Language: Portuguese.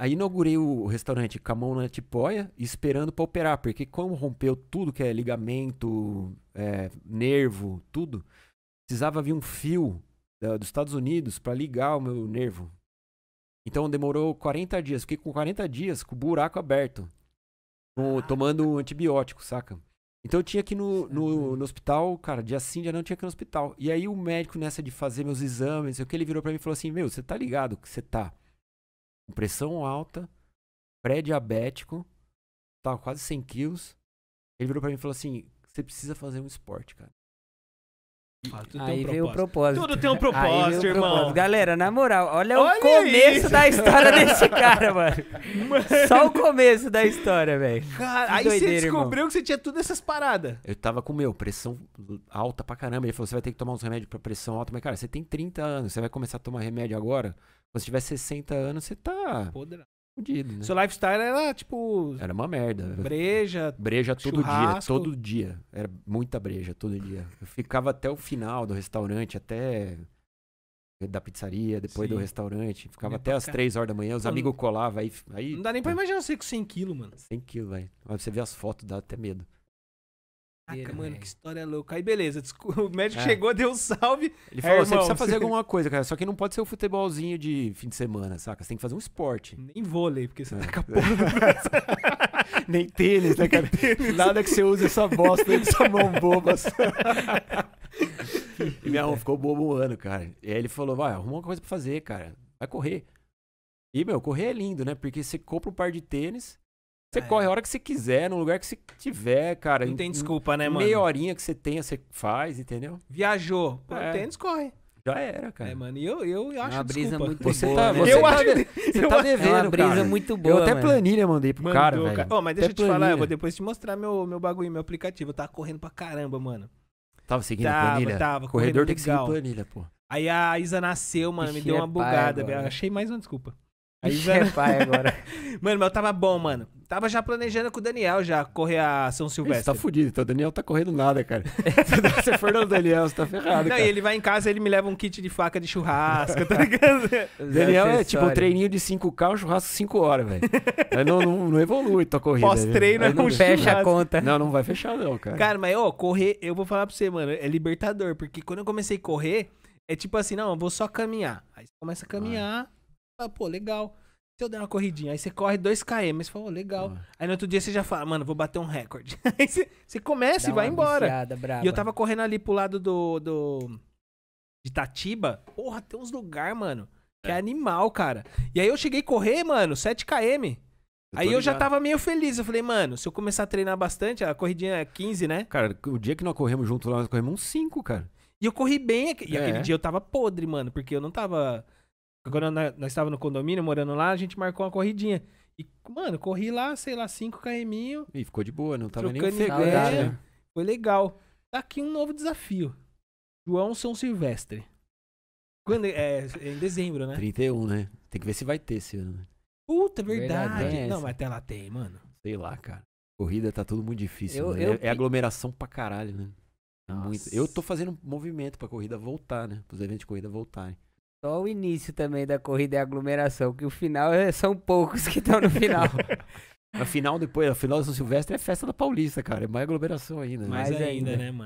Aí inaugurei o restaurante Camão na Tipoia, esperando para operar, porque como rompeu tudo que é ligamento, é, nervo, tudo, precisava vir um fio da, dos Estados Unidos para ligar o meu nervo. Então demorou 40 dias, fiquei com 40 dias com o buraco aberto, com, tomando um antibiótico, saca? Então eu tinha que ir no, no, no, hospital, cara, dia sim, dia não, tinha que ir no hospital. E aí o médico, nessa de fazer meus exames, o que ele virou para mim e falou assim: Meu, você tá ligado que você tá com pressão alta, pré-diabético, tava quase 100 quilos. Ele virou pra mim e falou assim: você precisa fazer um esporte, cara. Ah, aí um veio o propósito. Tudo tem um propósito, irmão. Propósito. Galera, na moral, olha, olha o começo isso. da história desse cara, mano. mano. Só o começo da história, velho. aí doideira, você descobriu irmão. que você tinha todas essas paradas. Eu tava com, meu, pressão alta pra caramba. Ele falou, você vai ter que tomar uns remédios pra pressão alta. Mas, cara, você tem 30 anos, você vai começar a tomar remédio agora? se você tiver 60 anos, você tá Podrão. fudido, né? Seu lifestyle era tipo. Era uma merda. Breja. Breja todo dia, todo dia. Era muita breja, todo dia. Eu ficava até o final do restaurante, até da pizzaria, depois Sim. do restaurante. Ficava até as 3 horas da manhã, os amigos colavam. Aí, aí, não dá nem pra tá. imaginar você com 100 quilos, mano. 100 quilos, velho. Você vê as fotos, dá até medo. Caraca, mano, que história louca. Aí beleza, o médico é. chegou, deu um salve. Ele falou: é, você precisa fazer alguma coisa, cara. Só que não pode ser o um futebolzinho de fim de semana, saca? Você tem que fazer um esporte. Nem vôlei, porque você é. tá com a porra do Nem tênis, né, cara? Tênis. Nada que você use essa bosta, essa mão boba. e minha mão ficou boba um ano, cara. E aí ele falou: vai, arruma uma coisa pra fazer, cara. Vai correr. E, meu, correr é lindo, né? Porque você compra um par de tênis, você é. corre a hora que você quiser, no lugar que você tiver, cara. Não tem desculpa, né, mano? Meia horinha que você tenha, você faz, entendeu? Viajou. Pô, é. tênis corre. Já era, cara. É, mano, e eu, eu acho uma brisa muito você boa. Tá, né? tá você tá, você tá devendo, É uma brisa muito boa. Eu até mano. planilha mandei pro Mandou, cara, velho. Oh, mas deixa até eu te planilha. falar, eu vou depois te mostrar meu, meu bagulho, meu aplicativo. Eu tava correndo pra caramba, mano. Tava seguindo tava, a planilha? Tava, Corredor tem legal. que seguir planilha, pô. Aí a Isa nasceu, mano, Ixi, me deu é uma bugada, velho. Achei mais uma desculpa. Aí já... é pai agora. mano, mas tava bom, mano. Tava já planejando com o Daniel já correr a São Silvestre. Você tá fudido, então o Daniel tá correndo nada, cara. É. Se você for no Daniel, você tá ferrado. Não, cara. e ele vai em casa ele me leva um kit de faca de churrasco, tá ligado? Daniel é tipo um treininho de 5K, um churrasco 5 horas, velho. Não, não, não, evolui tua corrida. Né? Pós-treino é um Fecha churrasco. a conta. Não, não vai fechar, não, cara. Cara, mas ô, correr, eu vou falar pra você, mano, é libertador, porque quando eu comecei a correr, é tipo assim, não, eu vou só caminhar. Aí você começa a caminhar. Ai. Ah, pô, legal. Se eu der uma corridinha, aí você corre 2km, você fala, oh, legal. Ah. Aí no outro dia você já fala, mano, vou bater um recorde. aí você, você começa Dá e vai embora. e eu tava correndo ali pro lado do. do de Itatiba. Porra, tem uns lugar, mano. Que é. é animal, cara. E aí eu cheguei a correr, mano, 7km. Eu aí eu já tava meio feliz. Eu falei, mano, se eu começar a treinar bastante, a corridinha é 15, né? Cara, o dia que nós corremos junto lá, nós corremos uns 5, cara. E eu corri bem. E é. aquele dia eu tava podre, mano, porque eu não tava. Agora nós estávamos no condomínio, morando lá, a gente marcou uma corridinha. E, mano, corri lá, sei lá, cinco KMinho. E ficou de boa, não tava nem fegando. Né? Foi legal. Tá aqui um novo desafio. João São Silvestre. Quando, é, é em dezembro, né? 31, né? Tem que ver se vai ter esse ano. Né? Puta, verdade. verdade é não, mas até lá tem, mano. Sei lá, cara. Corrida tá tudo muito difícil. Eu, né? eu... É, é aglomeração pra caralho, né? É muito. Eu tô fazendo um movimento pra corrida voltar, né? Pros eventos de corrida voltarem. Só o início também da corrida é aglomeração, que o final é, são poucos que estão no final. no final, depois, a final São Silvestre é festa da Paulista, cara. É mais aglomeração ainda. Né? Mais, mais ainda, ainda, né, mano?